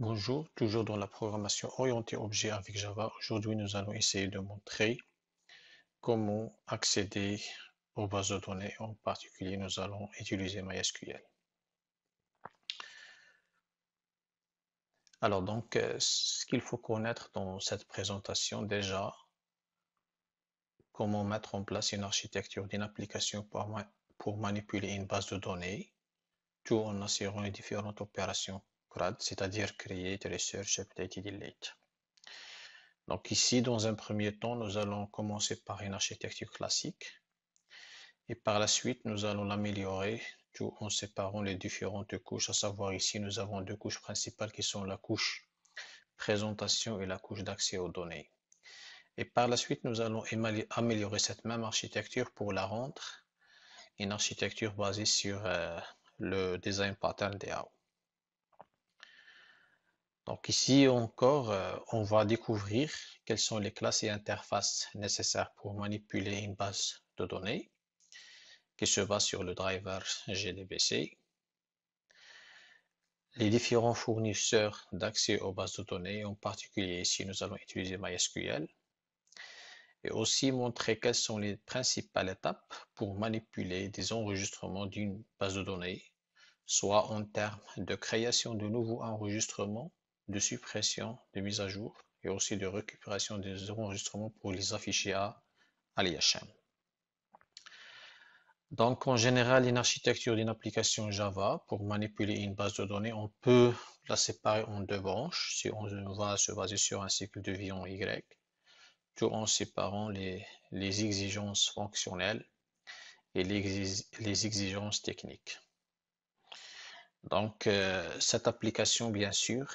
Bonjour, toujours dans la programmation orientée objet avec Java. Aujourd'hui, nous allons essayer de montrer comment accéder aux bases de données. En particulier, nous allons utiliser MySQL. Alors donc, euh, ce qu'il faut connaître dans cette présentation déjà, comment mettre en place une architecture d'une application pour, manipuler une base de données, tout en assurant les différentes opérations c'est-à-dire Create Research Update Delete. Donc ici, dans un premier temps, nous allons commencer par une architecture classique. Et par la suite, nous allons l'améliorer tout en séparant les différentes couches, à savoir ici, nous avons deux couches principales qui sont la couche présentation et la couche d'accès aux données. Et par la suite, nous allons améliorer cette même architecture pour la rendre une architecture basée sur euh, le design pattern des DAO. Donc ici encore, euh, on va découvrir quelles sont les classes et interfaces nécessaires pour manipuler une base de données qui se base sur le driver GDBC. Les différents fournisseurs d'accès aux bases de données, en particulier ici nous allons utiliser MySQL. Et aussi montrer quelles sont les principales étapes pour manipuler des enregistrements d'une base de données, soit en termes de création de nouveaux enregistrements de suppression, de mise à jour et aussi de récupération des enregistrements pour les afficher à, l'IHM. Donc, en général, une architecture d'une application Java, pour manipuler une base de données, on peut la séparer en deux branches si on va se baser sur un cycle de vie en Y, tout en séparant les, exigences fonctionnelles et les, exigences techniques. Donc, euh, cette application, bien sûr,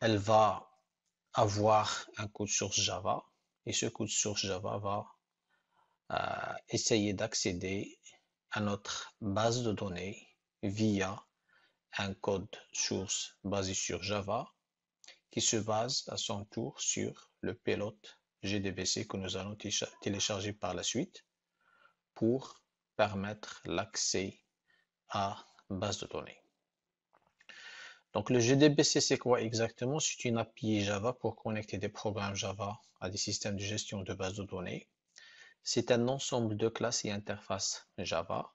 elle va avoir un code source Java et ce code source Java va euh, essayer d'accéder à notre base de données via un code source basé sur Java qui se base à son tour sur le pilote GDBC que nous allons télécharger par la suite pour permettre l'accès à base de données. Donc le GDBC, c'est quoi exactement C'est une API Java pour connecter des programmes Java à des systèmes de gestion de base de données. C'est un ensemble de classes et interfaces Java.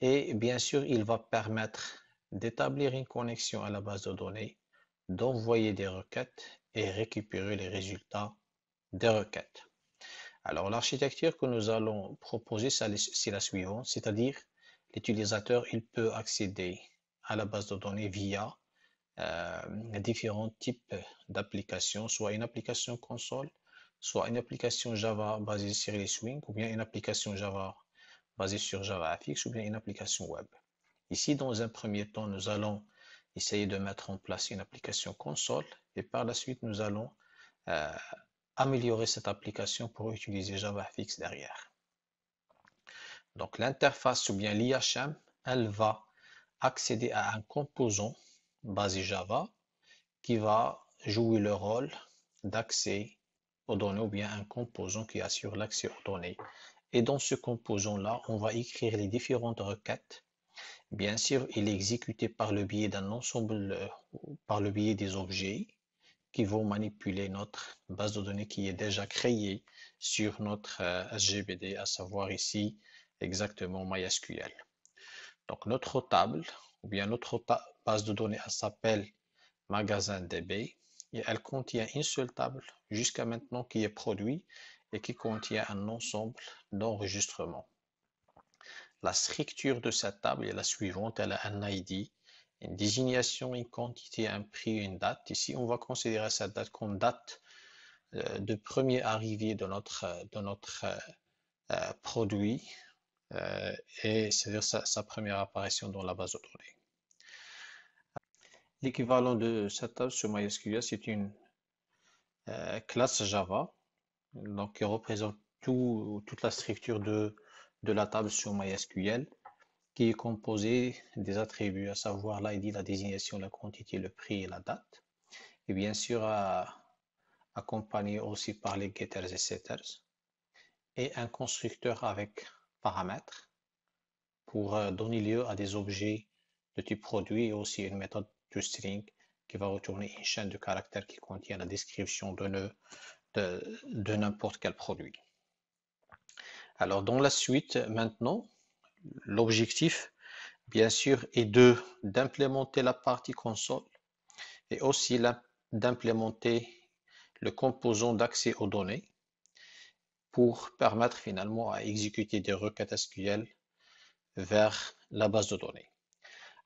Et bien sûr, il va permettre d'établir une connexion à la base de données, d'envoyer des requêtes et récupérer les résultats des requêtes. Alors, l'architecture que nous allons proposer, c'est la suivante, c'est-à-dire l'utilisateur, il peut accéder à la base de données via euh, différents types d'applications, soit une application console, soit une application Java basée sur les swings, ou bien une application Java basée sur JavaFX, ou bien une application web. Ici, dans un premier temps, nous allons essayer de mettre en place une application console, et par la suite, nous allons euh, améliorer cette application pour utiliser JavaFX derrière. Donc, l'interface ou bien l'IHM, elle va accéder à un composant basé Java qui va jouer le rôle d'accès aux données ou bien un composant qui assure l'accès aux données. Et dans ce composant-là, on va écrire les différentes requêtes. Bien sûr, il est exécuté par le biais d'un ensemble, euh, par le biais des objets qui vont manipuler notre base de données qui est déjà créée sur notre euh, SGBD, à savoir ici exactement MySQL. Donc notre table ou bien notre base de données, elle s'appelle magasin DB et elle contient une seule table jusqu'à maintenant qui est produit et qui contient un ensemble d'enregistrements. La structure de cette table est la suivante, elle a un ID, une désignation, une quantité, un prix, une date. Ici, on va considérer cette date comme date euh, de premier arrivé de notre, euh, euh, produit euh, et c'est-à-dire sa, première apparition dans la base de données. L'équivalent de cette table sur MySQL, c'est une euh, classe Java, donc qui représente toute la structure de, de la table sur MySQL, qui est composée des attributs, à savoir l'ID, la désignation, la quantité, le prix et la date, et bien sûr accompagnée accompagné aussi par les getters et setters, et un constructeur avec paramètres pour euh, donner lieu à des objets de type produit et aussi une méthode toString string qui va retourner une chaîne de caractères qui contient la description de, n'importe quel produit. Alors dans la suite maintenant, l'objectif bien sûr est de d'implémenter la partie console et aussi d'implémenter le composant d'accès aux données pour permettre finalement à exécuter des requêtes SQL vers la base de données.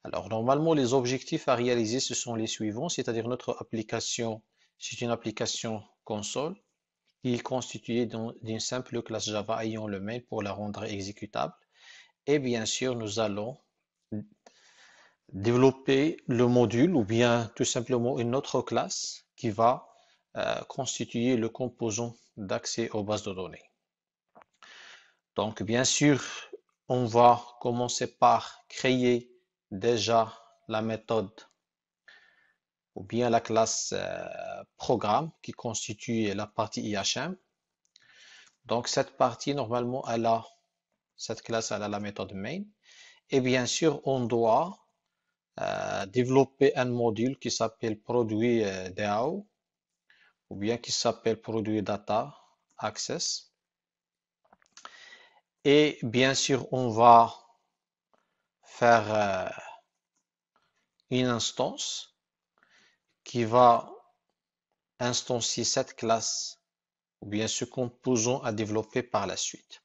Alors normalement, les objectifs à réaliser, ce sont les suivants, c'est-à-dire notre application, c'est une application console qui est constituée d'une simple classe Java ayant le mail pour la rendre exécutable. Et bien sûr, nous allons développer le module ou bien tout simplement une autre classe qui va euh, constituer le composant d'accès aux bases de données. Donc, bien sûr, on va commencer par créer déjà la méthode ou bien la classe euh, programme qui constitue la partie IHM. Donc, cette partie, normalement, elle a cette classe, elle a la méthode main. Et bien sûr, on doit euh, développer un module qui s'appelle produit DAO ou bien qui s'appelle produit data access. Et bien sûr, on va faire euh, une instance qui va instancier cette classe ou bien ce composant à développer par la suite.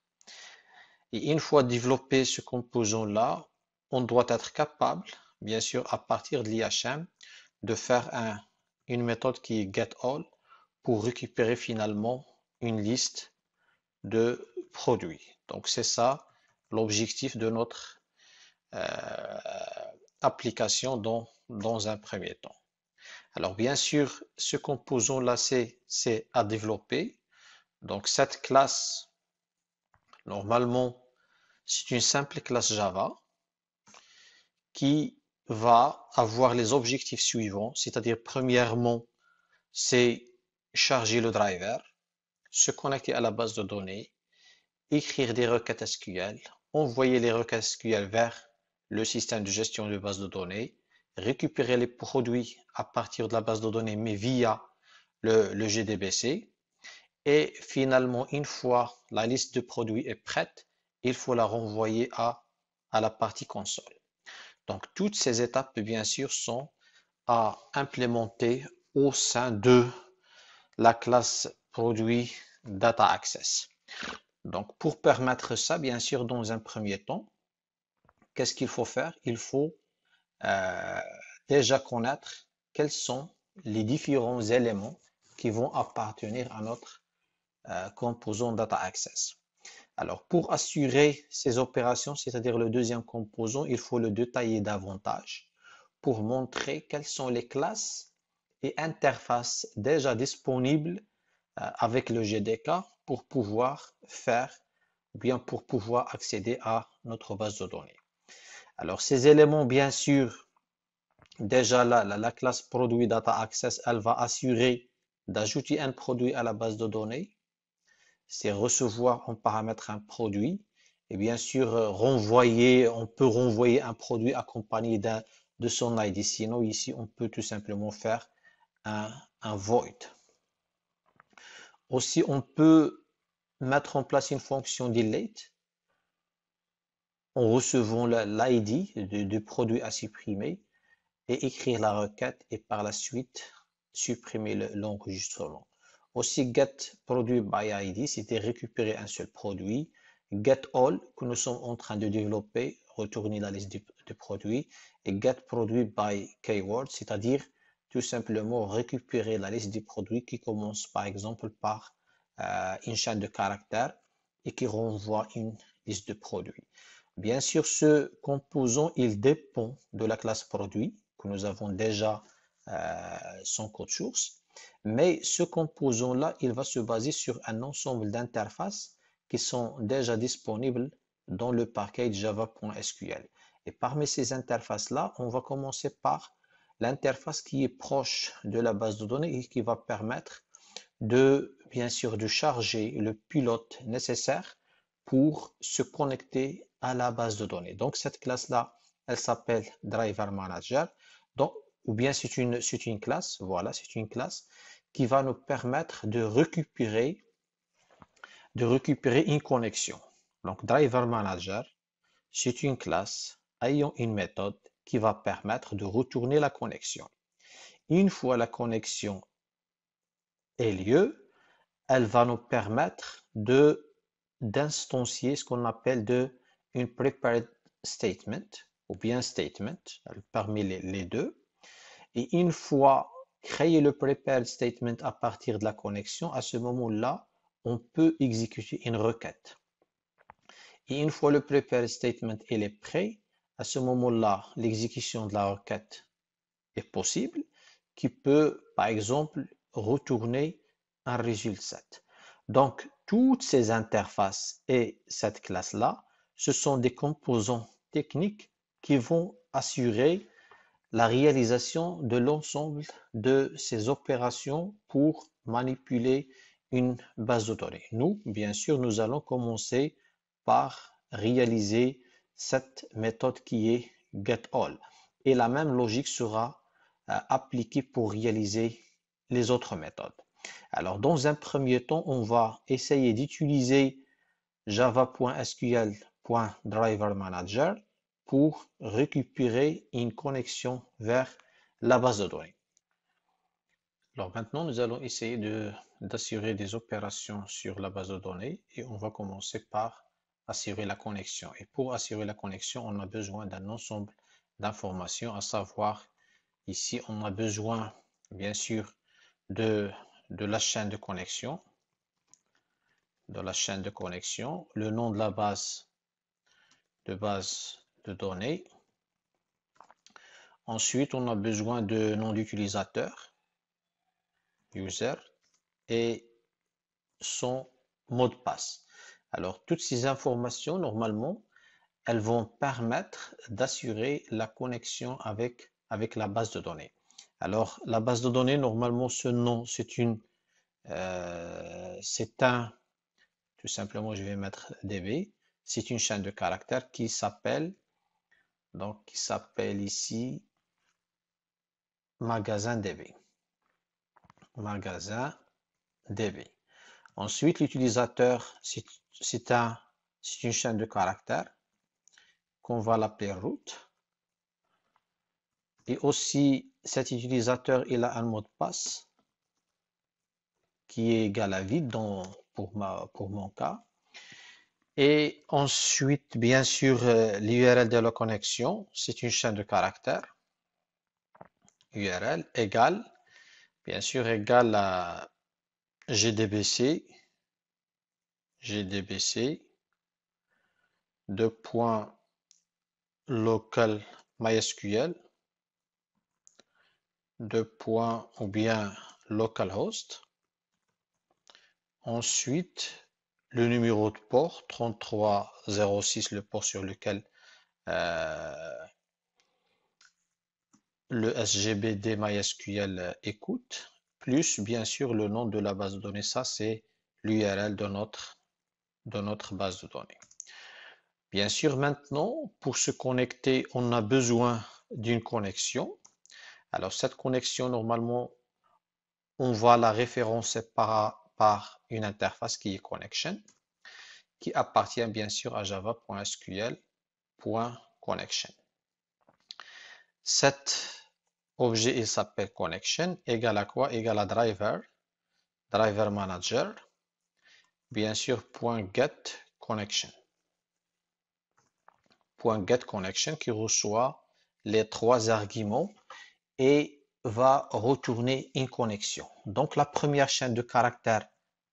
Et une fois développé ce composant-là, on doit être capable, bien sûr, à partir de l'IHM, de faire une méthode qui est getAll pour récupérer finalement une liste de produits. Donc c'est ça l'objectif de notre euh, application dans, dans un premier temps. Alors bien sûr, ce composant là c'est à développer. Donc cette classe, normalement, c'est une simple classe Java qui va avoir les objectifs suivants, c'est-à-dire premièrement, c'est charger le driver, se connecter à la base de données, écrire des requêtes SQL, envoyer les requêtes SQL vers le système de gestion de base de données, récupérer les produits à partir de la base de données, mais via le, le GDBC. Et finalement, une fois la liste de produits est prête, il faut la renvoyer à, à la partie console. Donc, toutes ces étapes, bien sûr, sont à implémenter au sein de la classe produit data access. Donc, pour permettre ça, bien sûr, dans un premier temps, qu'est-ce qu'il faut faire Il faut euh, déjà connaître quels sont les différents éléments qui vont appartenir à notre euh, composant data access. Alors, pour assurer ces opérations, c'est-à-dire le deuxième composant, il faut le détailler davantage pour montrer quelles sont les classes interface déjà disponible euh, avec le GDK pour pouvoir faire ou bien pour pouvoir accéder à notre base de données. Alors ces éléments, bien sûr, déjà là, la, classe produit data access, elle va assurer d'ajouter un produit à la base de données. C'est recevoir en paramètre un produit. Et bien sûr, euh, renvoyer, on peut renvoyer un produit accompagné de son ID. Sinon, ici, on peut tout simplement faire un, void. Aussi, on peut mettre en place une fonction delete en recevant l'ID du produit à supprimer et écrire la requête et par la suite supprimer l'enregistrement. Aussi, get produit by ID, c'était récupérer un seul produit. Get all, que nous sommes en train de développer, retourner la liste de, de produits. Et get produit by keyword, c'est-à-dire tout simplement récupérer la liste des produits qui commence par exemple par euh, une chaîne de caractères et qui renvoie une liste de produits. Bien sûr, ce composant, il dépend de la classe produit que nous avons déjà euh, son code source. Mais ce composant-là, il va se baser sur un ensemble d'interfaces qui sont déjà disponibles dans le package java.sql. Et parmi ces interfaces-là, on va commencer par l'interface qui est proche de la base de données et qui va permettre de, bien sûr, de charger le pilote nécessaire pour se connecter à la base de données. Donc, cette classe-là, elle s'appelle Driver Manager. Donc, ou bien c'est une, c'est une classe, voilà, c'est une classe qui va nous permettre de récupérer, de récupérer une connexion. Donc, Driver Manager, c'est une classe ayant une méthode qui va permettre de retourner la connexion. Une fois la connexion est lieu, elle va nous permettre de d'instancier ce qu'on appelle de une prepared statement ou bien statement euh, parmi les, les deux. Et une fois créé le prepared statement à partir de la connexion, à ce moment-là, on peut exécuter une requête. Et une fois le prepared statement est prêt, à ce moment-là, l'exécution de la requête est possible, qui peut, par exemple, retourner un résultat. Donc, toutes ces interfaces et cette classe-là, ce sont des composants techniques qui vont assurer la réalisation de l'ensemble de ces opérations pour manipuler une base de données. Nous, bien sûr, nous allons commencer par réaliser cette méthode qui est getAll. Et la même logique sera euh, appliquée pour réaliser les autres méthodes. Alors, dans un premier temps, on va essayer d'utiliser java.sql.driverManager pour récupérer une connexion vers la base de données. Alors maintenant, nous allons essayer d'assurer des opérations sur la base de données et on va commencer par assurer la connexion. Et pour assurer la connexion, on a besoin d'un ensemble d'informations, à savoir, ici, on a besoin, bien sûr, de, de la chaîne de connexion, de la chaîne de connexion, le nom de la base de base de données. Ensuite, on a besoin de nom d'utilisateur, user, et son mot de passe. Alors, toutes ces informations, normalement, elles vont permettre d'assurer la connexion avec, avec la base de données. Alors, la base de données, normalement, ce nom, c'est une, euh, c'est un, tout simplement, je vais mettre DB. C'est une chaîne de caractères qui s'appelle, donc, qui s'appelle ici magasin DB. Magasin DB. Ensuite, l'utilisateur, c'est un, une chaîne de caractères qu'on va l'appeler root. Et aussi, cet utilisateur, il a un mot de passe qui est égal à vide pour, ma, pour mon cas. Et ensuite, bien sûr, euh, l'URL de la connexion, c'est une chaîne de caractères. URL égale, bien sûr, égale à GDBC, GDBC, deux points local MySQL, deux points ou bien localhost. Ensuite, le numéro de port 3306, le port sur lequel euh, le SGBD MySQL écoute plus bien sûr le nom de la base de données. Ça, c'est l'URL de notre, de notre base de données. Bien sûr, maintenant, pour se connecter, on a besoin d'une connexion. Alors, cette connexion, normalement, on va la référencer par, par une interface qui est connection, qui appartient bien sûr à java.sql.connection. Cette objet il s'appelle connection égale à quoi égale à driver driver manager bien sûr point get connection point get connection qui reçoit les trois arguments et va retourner une connexion donc la première chaîne de caractère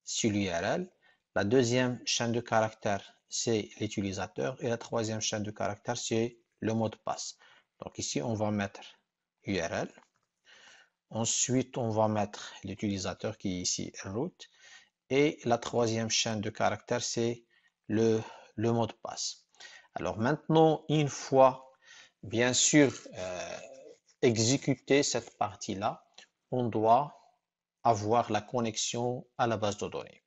c'est l'URL la deuxième chaîne de caractères c'est l'utilisateur et la troisième chaîne de caractère c'est le mot de passe donc ici on va mettre URL. Ensuite, on va mettre l'utilisateur qui est ici root. Et la troisième chaîne de caractère, c'est le, le mot de passe. Alors maintenant, une fois, bien sûr, euh, exécuté cette partie-là, on doit avoir la connexion à la base de données.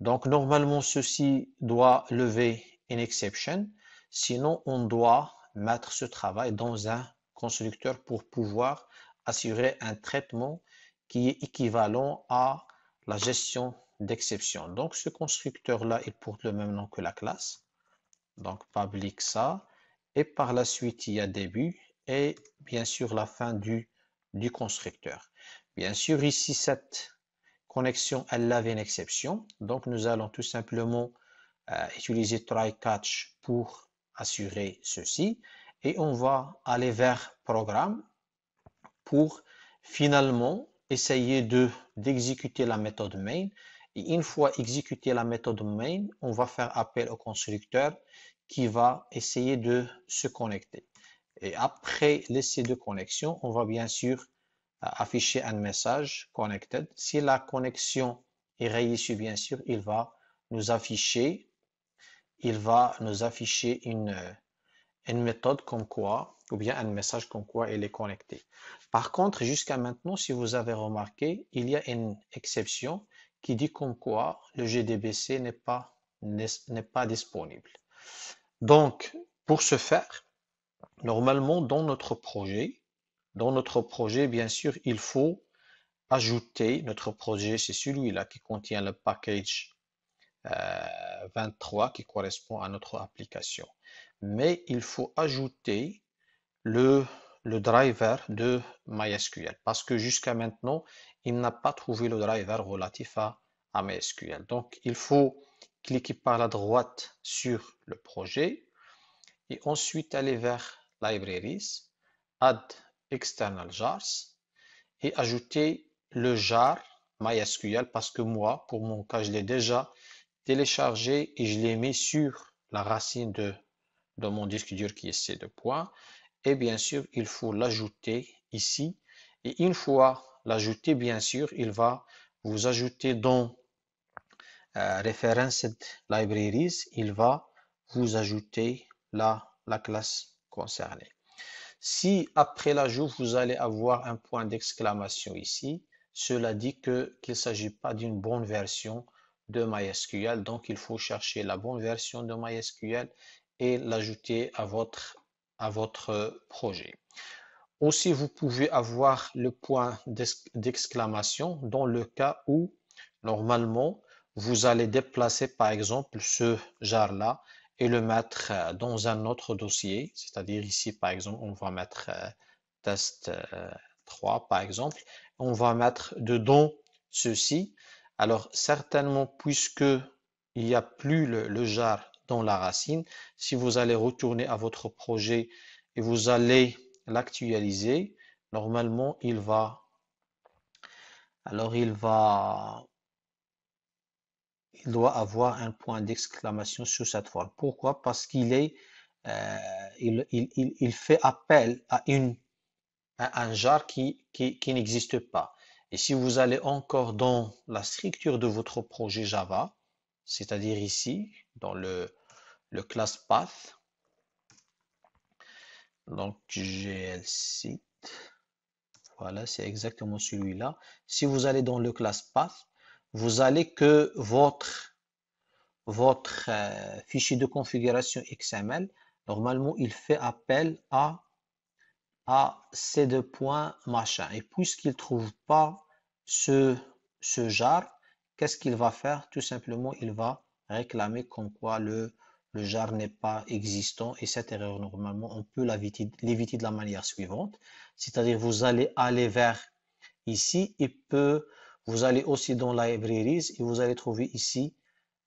Donc normalement, ceci doit lever une exception. Sinon, on doit mettre ce travail dans un Constructeur pour pouvoir assurer un traitement qui est équivalent à la gestion d'exception. Donc ce constructeur-là, il porte le même nom que la classe. Donc public ça. Et par la suite, il y a début et bien sûr la fin du, constructeur. Bien sûr, ici, cette connexion, elle avait une exception. Donc nous allons tout simplement euh, utiliser try catch pour assurer ceci et on va aller vers programme pour finalement essayer de d'exécuter la méthode main et une fois exécutée la méthode main on va faire appel au constructeur qui va essayer de se connecter et après l'essai de connexion on va bien sûr euh, afficher un message connected si la connexion est réussie bien sûr il va nous afficher il va nous afficher une euh, une méthode comme quoi, ou bien un message comme quoi il est connecté. Par contre, jusqu'à maintenant, si vous avez remarqué, il y a une exception qui dit comme quoi le GDBC n'est pas, n'est pas disponible. Donc, pour ce faire, normalement, dans notre projet, dans notre projet, bien sûr, il faut ajouter notre projet, c'est celui-là qui contient le package 23 euh, qui correspond à notre application mais il faut ajouter le, le driver de MySQL parce que jusqu'à maintenant, il n'a pas trouvé le driver relatif à, à MySQL. Donc, il faut cliquer par la droite sur le projet et ensuite aller vers Libraries, Add External Jars et ajouter le jar MySQL parce que moi, pour mon cas, je l'ai déjà téléchargé et je l'ai mis sur la racine de dans mon disque dur qui est C 2 Et bien sûr, il faut l'ajouter ici. Et une fois l'ajouté, bien sûr, il va vous ajouter dans euh, Libraries, il va vous ajouter la, la classe concernée. Si après l'ajout, vous allez avoir un point d'exclamation ici, cela dit que qu'il ne s'agit pas d'une bonne version de MySQL. Donc, il faut chercher la bonne version de MySQL et l'ajouter à votre, à votre euh, projet. Aussi, vous pouvez avoir le point d'exclamation dans le cas où, normalement, vous allez déplacer, par exemple, ce jar-là et le mettre euh, dans un autre dossier. C'est-à-dire ici, par exemple, on va mettre euh, test 3, par exemple. On va mettre dedans ceci. Alors, certainement, puisque il n'y a plus le jar dans la racine. Si vous allez retourner à votre projet et vous allez l'actualiser, normalement, il va... Alors, il va... Il doit avoir un point d'exclamation sur cette forme. Pourquoi Parce qu'il est... Euh, il, fait appel à, une, un jar qui n'existe pas. Et si vous allez encore dans la structure de votre projet Java, c'est-à-dire ici, dans le, le class path. Donc, j'ai Voilà, c'est exactement celui-là. Si vous allez dans le class path, vous allez que votre, votre euh, fichier de configuration XML, normalement, il fait appel à, à ces deux points machin. Et puisqu'il ne trouve pas ce, ce jar, qu'est-ce qu'il va faire Tout simplement, il va réclamer comme quoi le, le jar n'est pas existant et cette erreur, normalement, on peut l'éviter de la manière suivante. C'est-à-dire, vous allez aller vers ici et peut, vous allez aussi dans la Libraries et vous allez trouver ici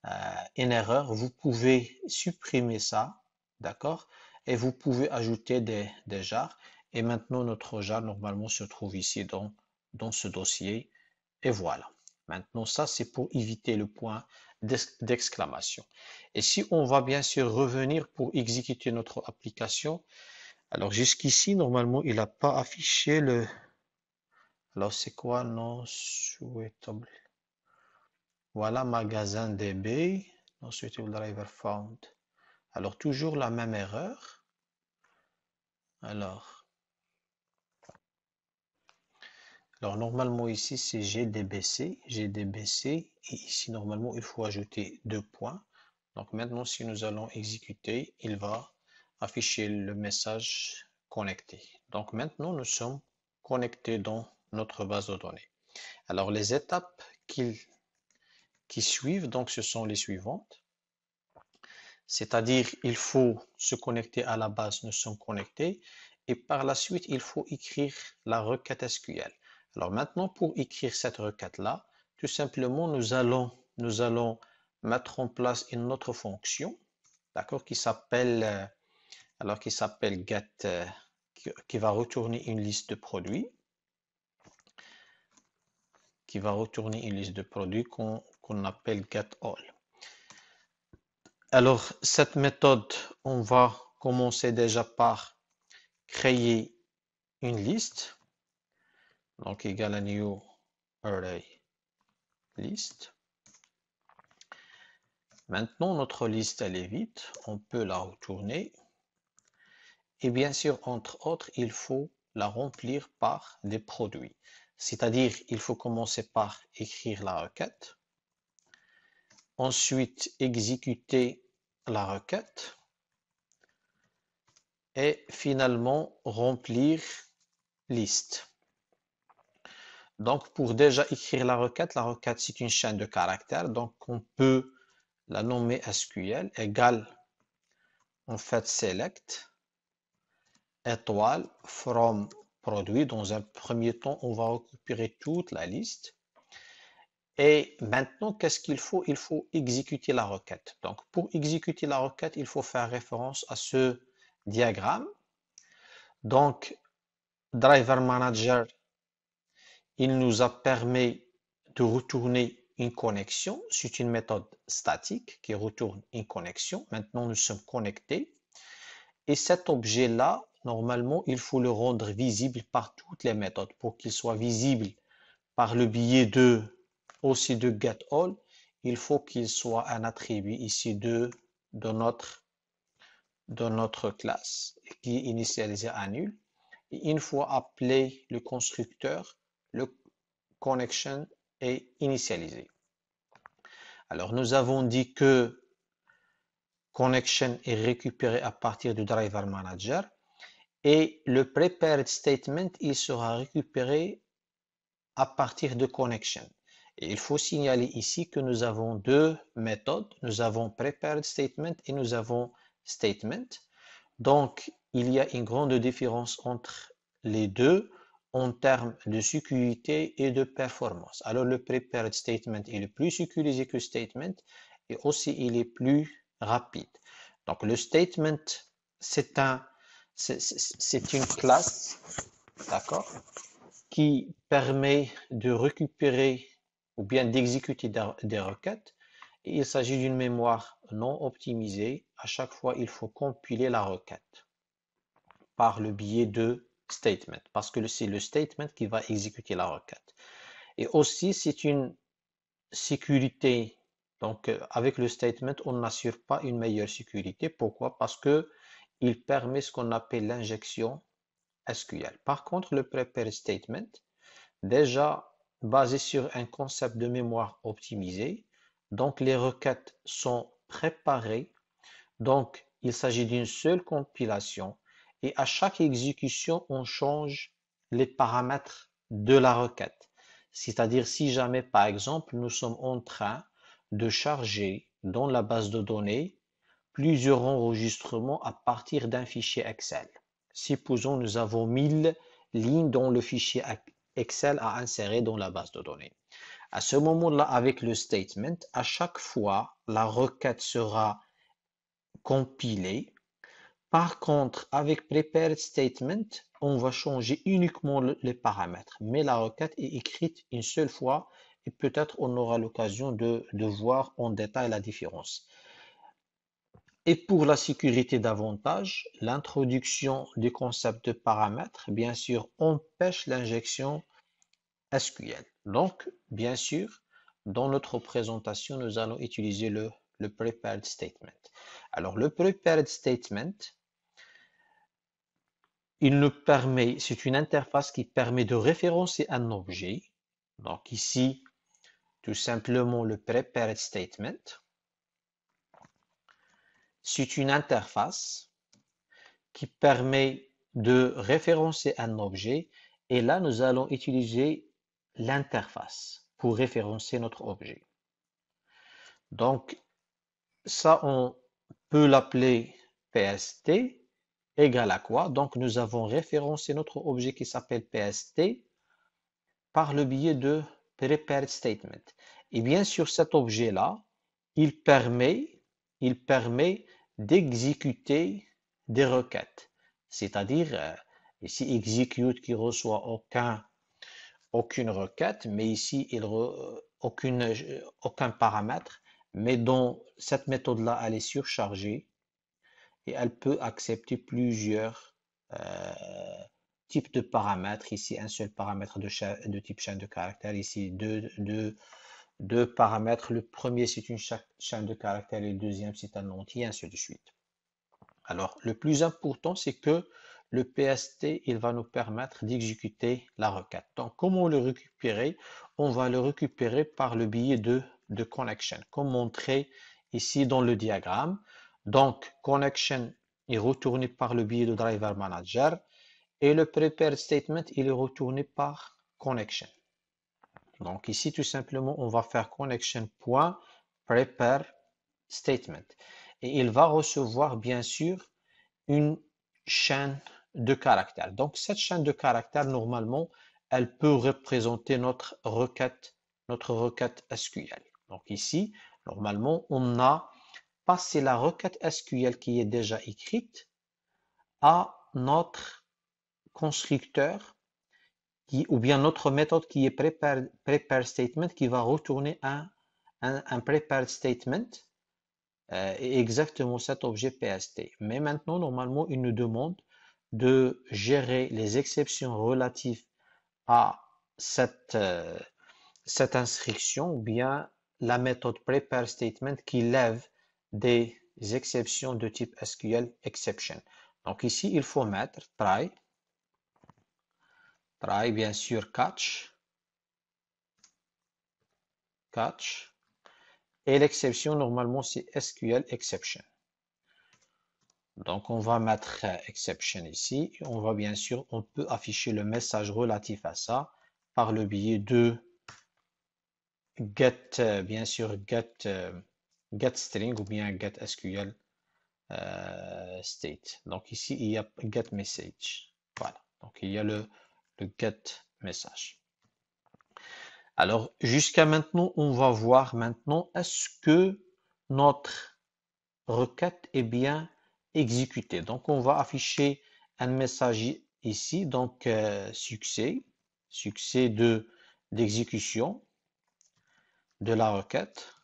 euh, une erreur. Vous pouvez supprimer ça, d'accord Et vous pouvez ajouter des, des jars. Et maintenant, notre jar, normalement, se trouve ici dans, dans ce dossier. Et voilà. Maintenant, ça, c'est pour éviter le point d'exclamation. Et si on va bien sûr revenir pour exécuter notre application, alors jusqu'ici, normalement, il n'a pas affiché le... Alors c'est quoi non souhaitable Voilà, magasin DB, non souhaitable driver found. Alors toujours la même erreur. Alors, Alors normalement ici c'est GDBC, GDBC et ici normalement il faut ajouter deux points. Donc maintenant si nous allons exécuter, il va afficher le message connecté. Donc maintenant nous sommes connectés dans notre base de données. Alors les étapes qui, qui suivent, donc ce sont les suivantes. C'est-à-dire il faut se connecter à la base, nous sommes connectés et par la suite il faut écrire la requête SQL. Alors maintenant, pour écrire cette requête-là, tout simplement, nous allons, nous allons mettre en place une autre fonction, d'accord, qui s'appelle, euh, alors qui s'appelle get, euh, qui, va retourner une liste de produits, qui va retourner une liste de produits qu'on appelle get all. Alors, cette méthode, on va commencer déjà par créer une liste donc égale à new array list. Maintenant, notre liste, elle est vide. On peut la retourner. Et bien sûr, entre autres, il faut la remplir par des produits. C'est-à-dire, il faut commencer par écrire la requête. Ensuite, exécuter la requête. Et finalement, remplir liste. Donc, pour déjà écrire la requête, la requête, c'est une chaîne de caractères. Donc, on peut la nommer SQL égale, en fait, select étoile from produit. Dans un premier temps, on va récupérer toute la liste. Et maintenant, qu'est-ce qu'il faut Il faut exécuter la requête. Donc, pour exécuter la requête, il faut faire référence à ce diagramme. Donc, driver manager il nous a permis de retourner une connexion. C'est une méthode statique qui retourne une connexion. Maintenant, nous sommes connectés. Et cet objet-là, normalement, il faut le rendre visible par toutes les méthodes pour qu'il soit visible par le biais de aussi de getAll. Il faut qu'il soit un attribut ici de, de, notre, de notre classe qui est initialisé à nul. Et une fois appelé le constructeur, le connection est initialisé. Alors nous avons dit que connection est récupéré à partir du driver manager et le prepared statement il sera récupéré à partir de connection. il faut signaler ici que nous avons deux méthodes. Nous avons prepared statement et nous avons statement. Donc, il y a une grande différence entre les deux en termes de sécurité et de performance. Alors le prepared statement est le plus sécurisé que statement et aussi il est plus rapide. Donc le statement, c'est un, c'est une classe, d'accord, qui permet de récupérer ou bien d'exécuter des requêtes. Il s'agit d'une mémoire non optimisée. À chaque fois, il faut compiler la requête par le biais de statement, parce que c'est le statement qui va exécuter la requête. Et aussi, c'est une sécurité. Donc, euh, avec le statement, on n'assure pas une meilleure sécurité. Pourquoi Parce que il permet ce qu'on appelle l'injection SQL. Par contre, le prepare statement, déjà basé sur un concept de mémoire optimisé, donc les requêtes sont préparées. Donc, il s'agit d'une seule compilation et à chaque exécution, on change les paramètres de la requête. C'est-à-dire si jamais, par exemple, nous sommes en train de charger dans la base de données plusieurs enregistrements à partir d'un fichier Excel. Supposons nous avons 1000 lignes dans le fichier Excel à insérer dans la base de données. À ce moment-là, avec le statement, à chaque fois, la requête sera compilée par contre, avec prepared statement, on va changer uniquement les paramètres, mais la requête est écrite une seule fois et peut-être on aura l'occasion de, voir en détail la différence. Et pour la sécurité davantage, l'introduction du concept de paramètres, bien sûr, empêche l'injection SQL. Donc, bien sûr, dans notre présentation, nous allons utiliser le, le prepared statement. Alors, le prepared statement, il permet, c'est une interface qui permet de référencer un objet. Donc ici, tout simplement le prepared statement. C'est une interface qui permet de référencer un objet. Et là, nous allons utiliser l'interface pour référencer notre objet. Donc, ça, on peut l'appeler PST Égal à quoi Donc, nous avons référencé notre objet qui s'appelle PST par le biais de prepared statement. Et bien sur cet objet-là, il permet, il permet d'exécuter des requêtes. C'est-à-dire, euh, ici, execute qui reçoit aucun, aucune requête, mais ici, il aucune, euh, aucun paramètre. Mais dont cette méthode-là, elle est surchargée et elle peut accepter plusieurs euh, types de paramètres. Ici, un seul paramètre de, type chaîne de caractère. Ici, deux, paramètres. Le premier, c'est une chaîne de caractère et le deuxième, c'est un entier, ainsi de suite. Alors, le plus important, c'est que le PST, il va nous permettre d'exécuter la requête. Donc, comment le récupérer On va le récupérer par le billet de, de connection, comme montré ici dans le diagramme. Donc, connection est retourné par le biais de driver manager et le prepare statement, est retourné par connection. Donc ici, tout simplement, on va faire connection.prepare statement. Et il va recevoir, bien sûr, une chaîne de caractères. Donc cette chaîne de caractères, normalement, elle peut représenter notre requête, notre requête SQL. Donc ici, normalement, on a passer la requête SQL qui est déjà écrite à notre constructeur ou bien notre méthode qui est PrepareStatement statement qui va retourner un, un, statement euh, exactement cet objet PST. Mais maintenant, normalement, il nous demande de gérer les exceptions relatives à cette, inscription euh, cette inscription, ou bien la méthode PrepareStatement statement qui lève des exceptions de type SQL exception. Donc ici, il faut mettre try, try bien sûr catch, catch, et l'exception normalement c'est SQL exception. Donc on va mettre euh, exception ici, on va bien sûr, on peut afficher le message relatif à ça par le biais de get, euh, bien sûr get euh, getString ou bien get sql euh, state. Donc ici, il y a getMessage. Voilà. Donc il y a le, le getMessage. Alors jusqu'à maintenant, on va voir maintenant est-ce que notre requête est bien exécutée. Donc on va afficher un message ici, donc euh, succès, succès de d'exécution de la requête.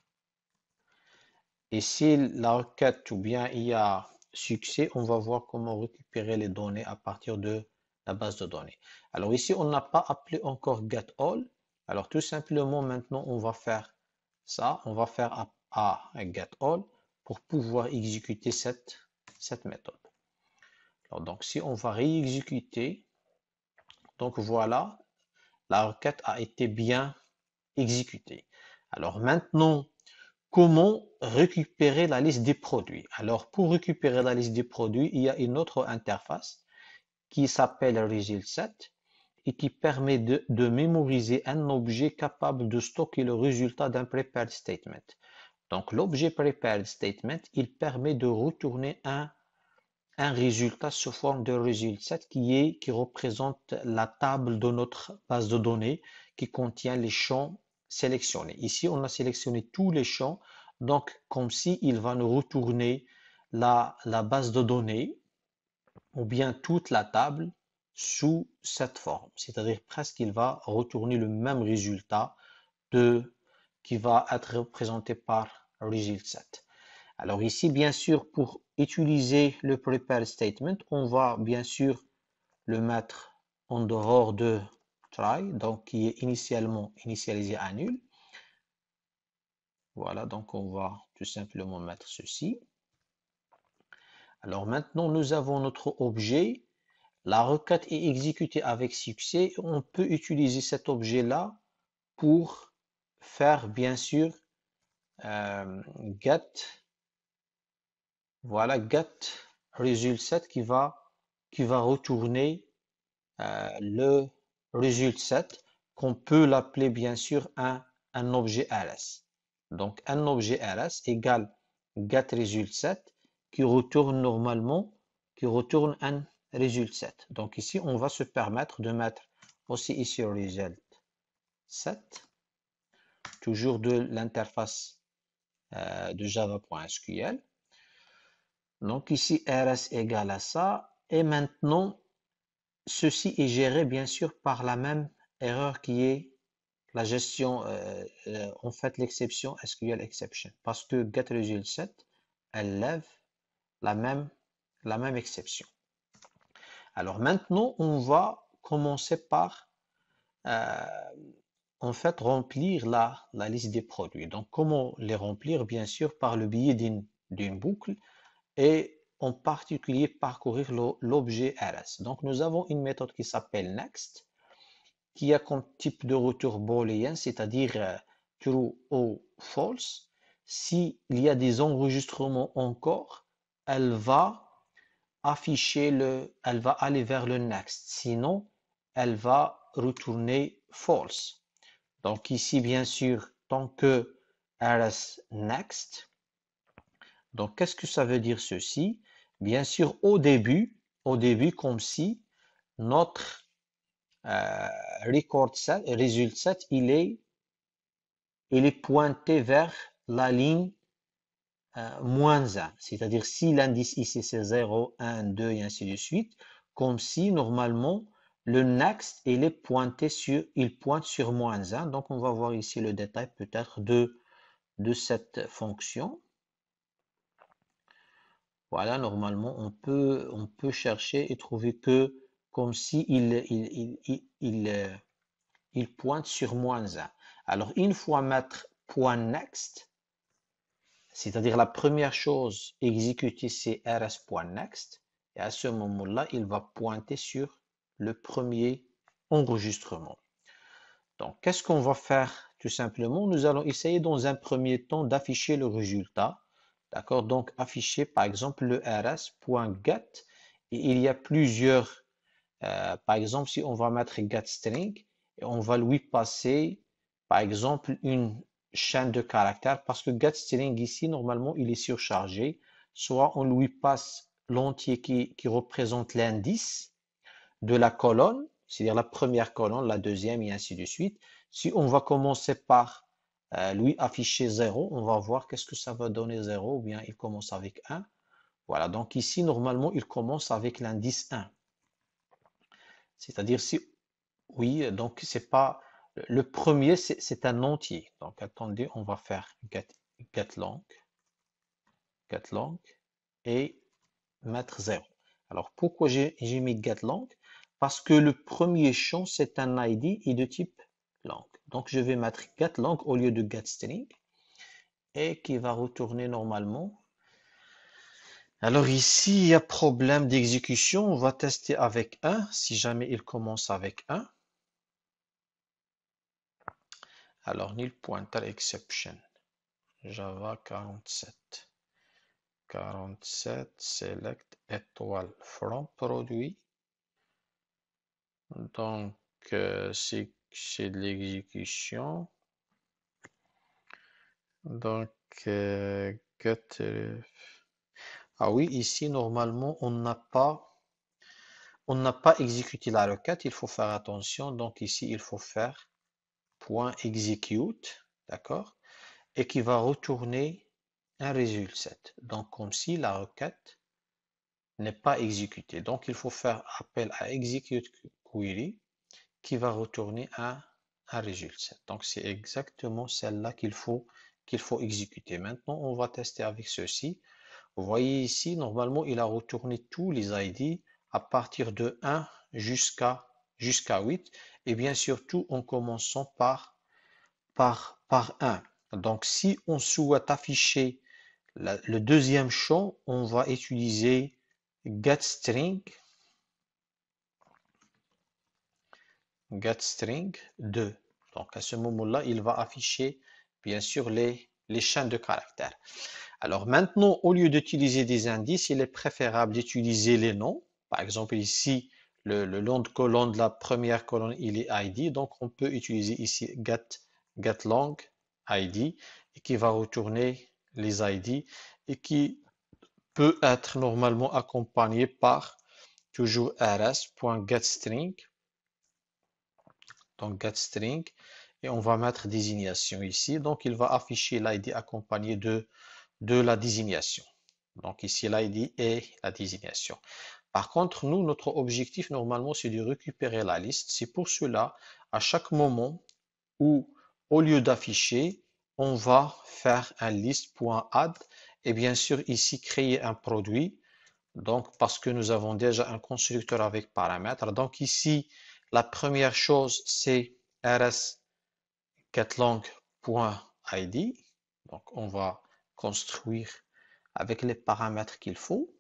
Et si la requête ou bien il y a succès, on va voir comment récupérer les données à partir de la base de données. Alors ici, on n'a pas appelé encore get all. Alors tout simplement, maintenant, on va faire ça. On va faire à, getAll get all pour pouvoir exécuter cette, méthode. donc si on va réexécuter, donc voilà, la requête a été bien exécutée. Alors maintenant, Comment récupérer la liste des produits Alors, pour récupérer la liste des produits, il y a une autre interface qui s'appelle ResultSet et qui permet de, mémoriser un objet capable de stocker le résultat d'un prepared statement. Donc, l'objet prepared statement, il permet de retourner un, résultat sous forme de result qui représente la table de notre base de données qui contient les champs Ici, on a sélectionné tous les champs, donc comme si il va nous retourner la, la base de données ou bien toute la table sous cette forme. C'est-à-dire presque qu'il va retourner le même résultat de, qui va être représenté par ResultSet. Alors ici, bien sûr, pour utiliser le prepare statement, on va bien sûr le mettre en dehors de try, donc qui est initialement initialisé à nul. Voilà, donc on va tout simplement mettre ceci. Alors maintenant, nous avons notre objet. La requête est exécutée avec succès. On peut utiliser cet objet-là pour faire, bien sûr, euh, get. Voilà, get result set qui va, qui va retourner euh, le, result set qu'on peut l'appeler bien sûr un, un objet RS. Donc un objet RS égale get result 7 qui retourne normalement, qui retourne un result set Donc ici, on va se permettre de mettre aussi ici result set toujours de l'interface euh, de java.sql. Donc ici, rs égale à ça. Et maintenant, Ceci est géré bien sûr par la même erreur qui est la gestion, euh, euh, en fait l'exception SQL exception, parce que getResult7, elle lève la même, la même exception. Alors maintenant, on va commencer par euh, en fait remplir la, la liste des produits. Donc comment les remplir Bien sûr par le biais d'une boucle et en particulier parcourir l'objet RS. Donc nous avons une méthode qui s'appelle next, qui a comme type de retour booléen, c'est-à-dire euh, true ou false. S'il y a des enregistrements encore, elle va afficher elle va aller vers le next. Sinon, elle va retourner false. Donc ici, bien sûr, tant que RS next. Donc qu'est-ce que ça veut dire ceci Bien sûr, au début, au début, comme si notre euh, record set, result set, il est, pointé vers la ligne euh, moins 1. C'est-à-dire si l'indice ici c'est 0, 1, 2 et ainsi de suite, comme si normalement le next il pointé sur, il pointe sur moins 1. Donc on va voir ici le détail peut-être de, de cette fonction. Voilà, normalement, on peut, on peut chercher et trouver que comme si il, il, euh, pointe sur moins 1. Alors, une fois mettre point next, c'est-à-dire la première chose exécutée, c'est rs.next. Et à ce moment-là, il va pointer sur le premier enregistrement. Donc, qu'est-ce qu'on va faire Tout simplement, nous allons essayer dans un premier temps d'afficher le résultat D'accord Donc, afficher par exemple le rs.get et il y a plusieurs. Euh, par exemple, si on va mettre getString et on va lui passer par exemple une chaîne de caractères parce que getString ici, normalement, il est surchargé. Soit on lui passe l'entier qui représente l'indice de la colonne, c'est-à-dire la première colonne, la deuxième et ainsi de suite. Si on va commencer par euh, lui afficher 0, on va voir qu'est-ce que ça va donner 0, ou bien il commence avec 1. Voilà, donc ici, normalement, il commence avec l'indice 1. C'est-à-dire si, oui, donc c'est pas, le premier, c'est un entier. Donc attendez, on va faire get, get long, get et mettre 0. Alors pourquoi j'ai mis get long Parce que le premier champ, c'est un ID et de type donc, je vais mettre getLang au lieu de getString et qui va retourner normalement. Alors ici, il y a problème d'exécution. On va tester avec 1, si jamais il commence avec 1. Alors, nil pointer exception. Java 47. 47, select étoile from produit. Donc, euh, c'est c'est de l'exécution. Donc, euh, Ah oui, ici, normalement, on n'a pas on n'a pas exécuté la requête, il faut faire attention. Donc ici, il faut faire point .execute, d'accord Et qui va retourner un résultat Donc comme si la requête n'est pas exécutée. Donc il faut faire appel à execute query qui va retourner à un résultat. Donc, c'est exactement celle-là qu'il faut, faut exécuter. Maintenant, on va tester avec ceci. Vous voyez ici, normalement, il a retourné tous les ID à partir de 1 jusqu'à jusqu'à 8. Et bien surtout, en commençant par, par, par 1. Donc, si on souhaite afficher le deuxième champ, on va utiliser getString getString 2. Donc à ce moment-là, il va afficher bien sûr les, chaînes de caractères. Alors maintenant, au lieu d'utiliser des indices, il est préférable d'utiliser les noms. Par exemple ici, le, nom long de colonne de la première colonne, il est ID. Donc on peut utiliser ici get, get long ID et qui va retourner les ID et qui peut être normalement accompagné par toujours rs.getString donc getString, et on va mettre désignation ici. Donc, il va afficher l'ID accompagné de, de la désignation. Donc ici, l'ID et la désignation. Par contre, nous, notre objectif, normalement, c'est de récupérer la liste. C'est pour cela, à chaque moment où, au lieu d'afficher, on va faire un list.add et bien sûr, ici, créer un produit. Donc, parce que nous avons déjà un constructeur avec paramètres. Donc ici, la première chose, c'est rs.getlang.id. Donc, on va construire avec les paramètres qu'il faut.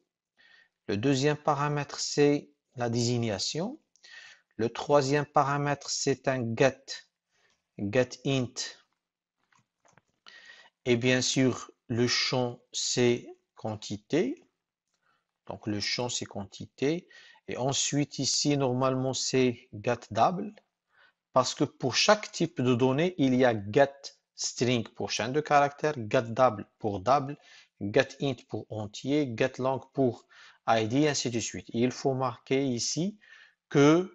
Le deuxième paramètre, c'est la désignation. Le troisième paramètre, c'est un get, get int. Et bien sûr, le champ, c'est quantité. Donc, le champ, c'est quantité. Et ensuite, ici, normalement, c'est getDouble, parce que pour chaque type de données, il y a getString pour chaîne de caractère, getDouble pour double, getInt pour entier, getLang pour ID, ainsi de suite. il faut marquer ici que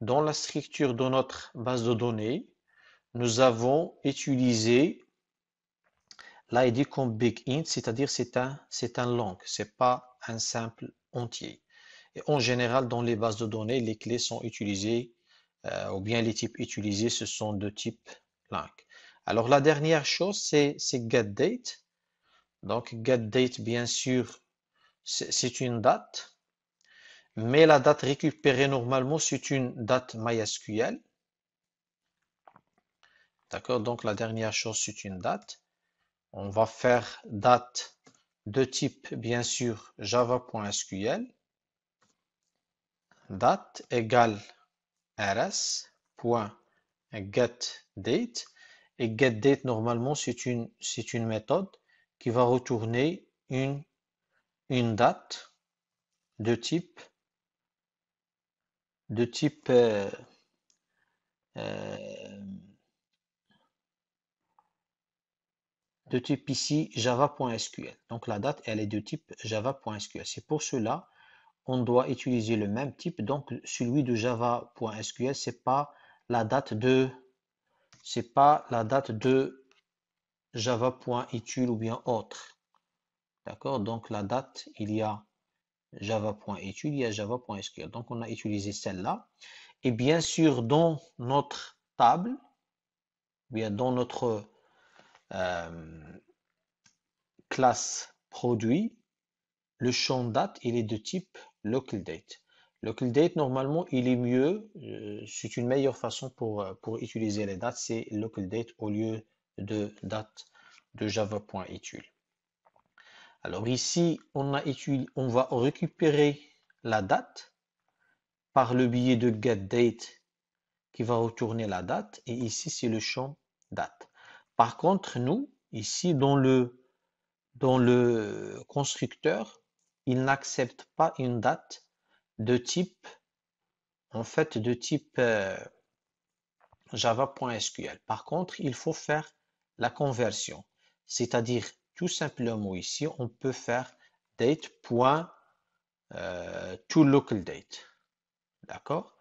dans la structure de notre base de données, nous avons utilisé l'ID comme big c'est-à-dire c'est un, c'est un long, c'est pas un simple entier en général, dans les bases de données, les clés sont utilisées euh, ou bien les types utilisés, ce sont de type link. Alors, la dernière chose, c'est getDate. Donc, getDate, bien sûr, c'est une date. Mais la date récupérée normalement, c'est une date MySQL. D'accord Donc, la dernière chose, c'est une date. On va faire date de type, bien sûr, java.sql date égale rs.getDate. Et getDate, normalement, c'est une, une méthode qui va retourner une, une date de type, de type euh, euh, de type ici java.sql. Donc la date, elle est de type java.sql. C'est pour cela on doit utiliser le même type. Donc, celui de java.sql, c'est pas la date de, c'est pas la date de java.itul ou bien autre. D'accord? Donc, la date, il y a java.itul, il y a java.sql. Donc, on a utilisé celle-là. Et bien sûr, dans notre table, bien dans notre euh, classe produit, le champ date, il est de type local date. Local date, normalement, il est mieux, euh, c'est une meilleure façon pour, euh, pour utiliser les dates, c'est local date au lieu de date de java.util Alors ici, on, on va récupérer la date par le biais de getDate qui va retourner la date, et ici, c'est le champ date. Par contre, nous, ici, dans le, dans le constructeur, il n'accepte pas une date de type, en fait, de type euh, java.sql. Par contre, il faut faire la conversion. C'est-à-dire, tout simplement ici, on peut faire date.toLocalDate. Euh, D'accord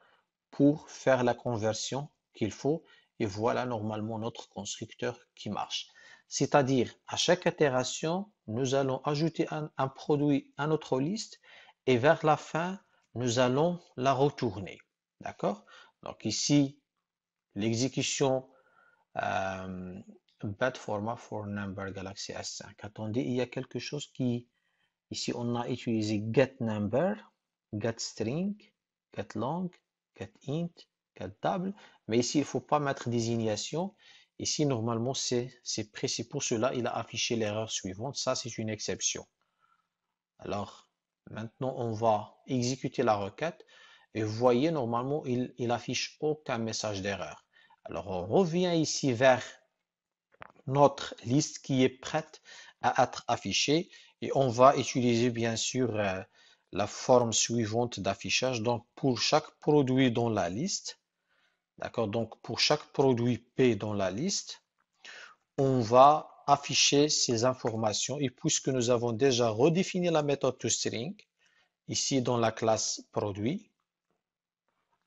Pour faire la conversion qu'il faut. Et voilà normalement notre constructeur qui marche. C'est-à-dire, à chaque itération, nous allons ajouter un, produit à notre liste et vers la fin, nous allons la retourner. D'accord Donc ici, l'exécution euh, bad format for number Galaxy S5. Attendez, il y a quelque chose qui... Ici, on a utilisé get number, get string, get long, get int, get Mais ici, il ne faut pas mettre désignation. Ici, normalement, c'est précis. Pour cela, il a affiché l'erreur suivante. Ça, c'est une exception. Alors, maintenant, on va exécuter la requête. Et vous voyez, normalement, il, n'affiche affiche aucun message d'erreur. Alors, on revient ici vers notre liste qui est prête à être affichée. Et on va utiliser, bien sûr, euh, la forme suivante d'affichage. Donc, pour chaque produit dans la liste, D'accord Donc, pour chaque produit P dans la liste, on va afficher ces informations. Et puisque nous avons déjà redéfini la méthode toString, ici dans la classe produit,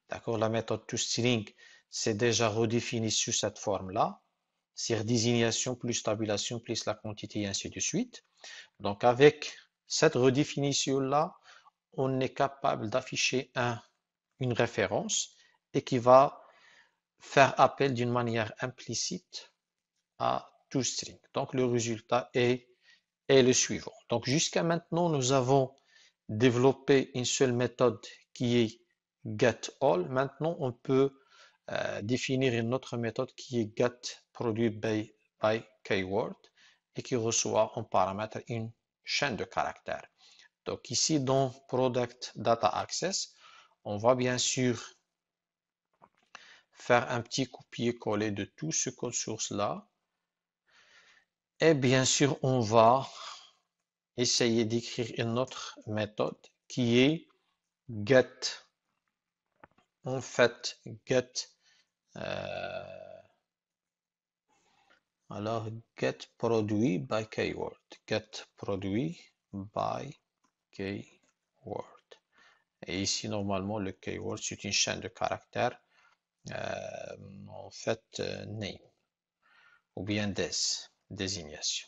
d'accord La méthode toString, s'est déjà redéfinie sous cette forme-là. C'est désignation plus tabulation plus la quantité et ainsi de suite. Donc, avec cette redéfinition-là, on est capable d'afficher une référence et qui va faire appel d'une manière implicite à toString. Donc le résultat est, est le suivant. Donc jusqu'à maintenant, nous avons développé une seule méthode qui est getAll. Maintenant, on peut euh, définir une autre méthode qui est getProductByKeyword » et qui reçoit en paramètre une chaîne de caractères. Donc ici, dans productDataAccess », on voit bien sûr faire un petit copier-coller de tout ce code source là. Et bien sûr, on va essayer d'écrire une autre méthode qui est get. En fait, get. Euh, alors, get produit by keyword. Get produit by keyword. Et ici, normalement, le keyword, c'est une chaîne de caractères. Euh, en fait euh, name ou bien des, désignation.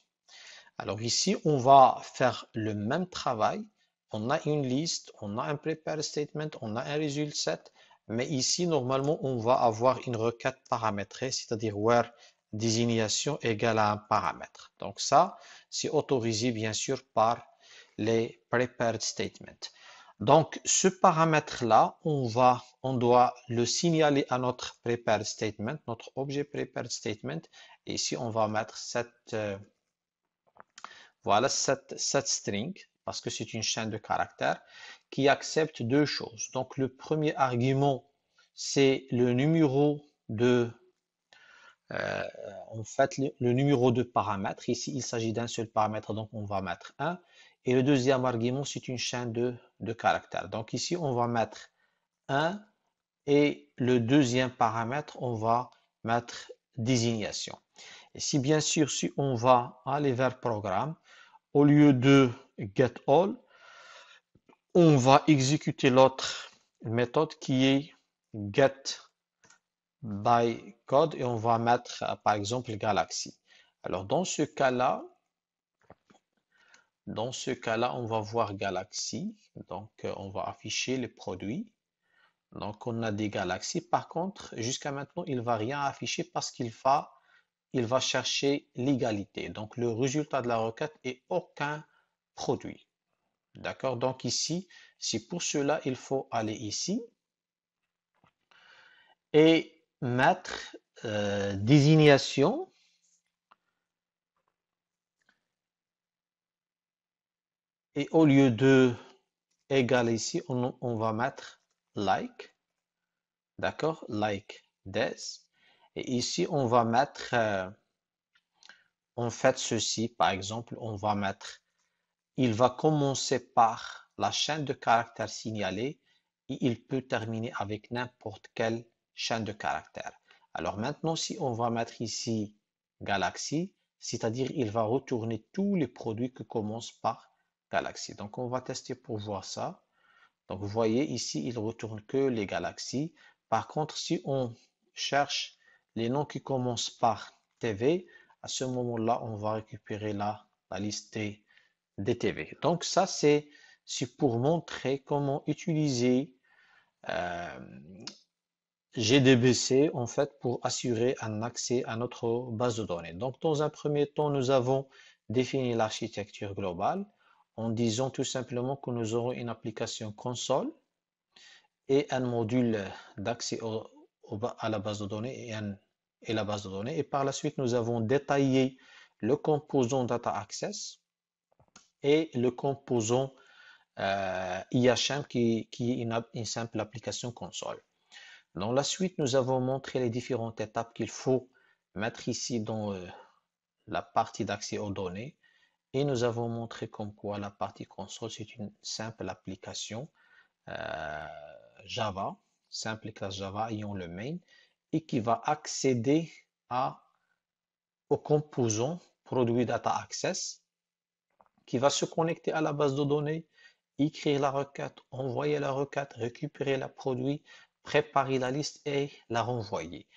Alors ici, on va faire le même travail. On a une liste, on a un prepared statement, on a un result set, mais ici, normalement, on va avoir une requête paramétrée, c'est-à-dire where désignation égale à un paramètre. Donc ça, c'est autorisé bien sûr par les prepared statements. Donc, ce paramètre-là, on doit le signaler à notre prepared statement, notre objet prepared statement. Et ici, on va mettre cette, euh, voilà, cette, string, parce que c'est une chaîne de caractères, qui accepte deux choses. Donc, le premier argument, c'est le numéro de, euh, fait, le, numéro de paramètre. Ici, il s'agit d'un seul paramètre, donc on va mettre 1. Et le deuxième argument, c'est une chaîne de, de caractères. Donc ici, on va mettre 1 et le deuxième paramètre, on va mettre désignation. Et si bien sûr, si on va aller vers programme, au lieu de get all, on va exécuter l'autre méthode qui est get by code et on va mettre par exemple galaxy. Alors dans ce cas-là, dans ce cas-là, on va voir galaxies. Donc, euh, on va afficher les produits. Donc, on a des galaxies. Par contre, jusqu'à maintenant, il ne va rien afficher parce qu'il va, il va chercher l'égalité. Donc, le résultat de la requête est aucun produit. D'accord Donc, ici, c'est pour cela il faut aller ici et mettre euh, désignation Et au lieu de égal ici, on, va mettre like. D'accord Like des. Et ici, on va mettre, en euh, on fait ceci, par exemple, on va mettre, il va commencer par la chaîne de caractères signalée et il peut terminer avec n'importe quelle chaîne de caractères. Alors maintenant, si on va mettre ici Galaxy, c'est-à-dire il va retourner tous les produits qui commencent par galaxies. Donc, on va tester pour voir ça. Donc, vous voyez ici, il retourne que les galaxies. Par contre, si on cherche les noms qui commencent par TV, à ce moment-là, on va récupérer la, la liste des TV. Donc, ça, c'est pour montrer comment utiliser euh, GDBC, en fait, pour assurer un accès à notre base de données. Donc, dans un premier temps, nous avons défini l'architecture globale en disant tout simplement que nous aurons une application console et un module d'accès à la base de données et, la base de données. Et par la suite, nous avons détaillé le composant Data Access et le composant euh, IHM qui, est une, simple application console. Dans la suite, nous avons montré les différentes étapes qu'il faut mettre ici dans euh, la partie d'accès aux données. Et nous avons montré comme quoi la partie console, c'est une simple application euh, Java, simple classe Java ayant le main, et qui va accéder au composant produit data access, qui va se connecter à la base de données, écrire la requête, envoyer la requête, récupérer la produit, préparer la liste et la renvoyer.